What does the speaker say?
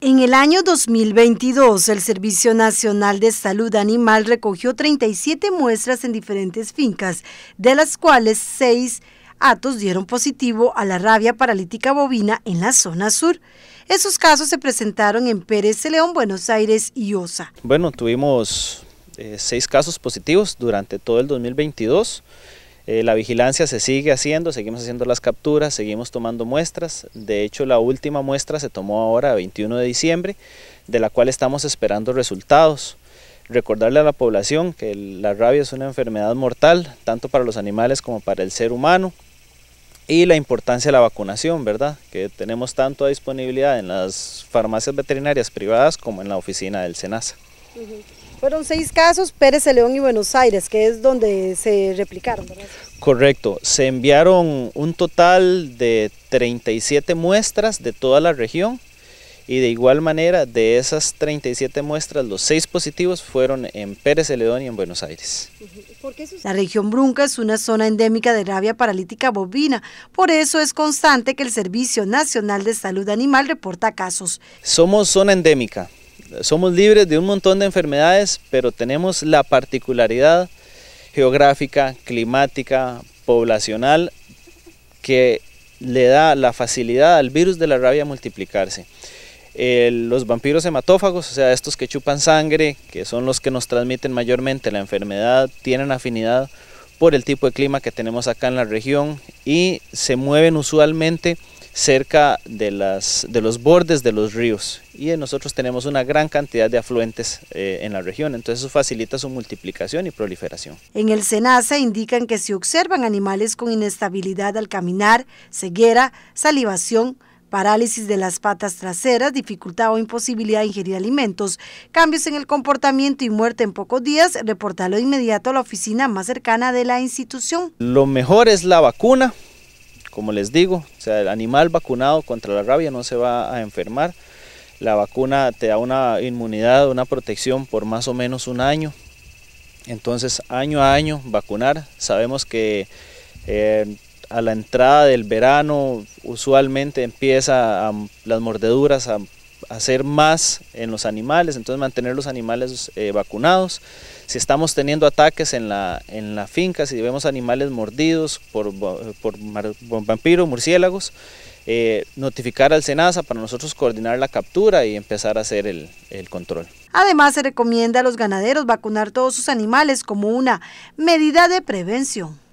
En el año 2022, el Servicio Nacional de Salud Animal recogió 37 muestras en diferentes fincas, de las cuales seis atos dieron positivo a la rabia paralítica bovina en la zona sur. Esos casos se presentaron en Pérez León, Buenos Aires y Osa. Bueno, tuvimos eh, seis casos positivos durante todo el 2022. Eh, la vigilancia se sigue haciendo, seguimos haciendo las capturas, seguimos tomando muestras. De hecho, la última muestra se tomó ahora, 21 de diciembre, de la cual estamos esperando resultados. Recordarle a la población que la rabia es una enfermedad mortal, tanto para los animales como para el ser humano. Y la importancia de la vacunación, ¿verdad? Que tenemos tanto a disponibilidad en las farmacias veterinarias privadas como en la oficina del SENASA. Fueron seis casos, Pérez de León y Buenos Aires, que es donde se replicaron. Correcto, se enviaron un total de 37 muestras de toda la región y de igual manera de esas 37 muestras los seis positivos fueron en Pérez de León y en Buenos Aires. La región Brunca es una zona endémica de rabia paralítica bovina, por eso es constante que el Servicio Nacional de Salud Animal reporta casos. Somos zona endémica, somos libres de un montón de enfermedades, pero tenemos la particularidad geográfica, climática, poblacional, que le da la facilidad al virus de la rabia multiplicarse. los vampiros hematófagos, o sea, estos que chupan sangre, que son los que nos transmiten mayormente la enfermedad, tienen afinidad por el tipo de clima que tenemos acá en la región y se mueven usualmente cerca de, las, de los bordes de los ríos y eh, nosotros tenemos una gran cantidad de afluentes eh, en la región, entonces eso facilita su multiplicación y proliferación. En el SENASA indican que si observan animales con inestabilidad al caminar, ceguera, salivación, parálisis de las patas traseras, dificultad o imposibilidad de ingerir alimentos, cambios en el comportamiento y muerte en pocos días, reportarlo inmediato a la oficina más cercana de la institución. Lo mejor es la vacuna, como les digo, o sea, el animal vacunado contra la rabia no se va a enfermar. La vacuna te da una inmunidad, una protección por más o menos un año. Entonces, año a año, vacunar. Sabemos que eh, a la entrada del verano usualmente empieza las mordeduras a hacer más en los animales, entonces mantener los animales eh, vacunados. Si estamos teniendo ataques en la, finca, si vemos animales mordidos por, por, vampiros, murciélagos, eh, notificar al SENASA para nosotros coordinar la captura y empezar a hacer el control. Además, se recomienda a los ganaderos vacunar todos sus animales como una medida de prevención.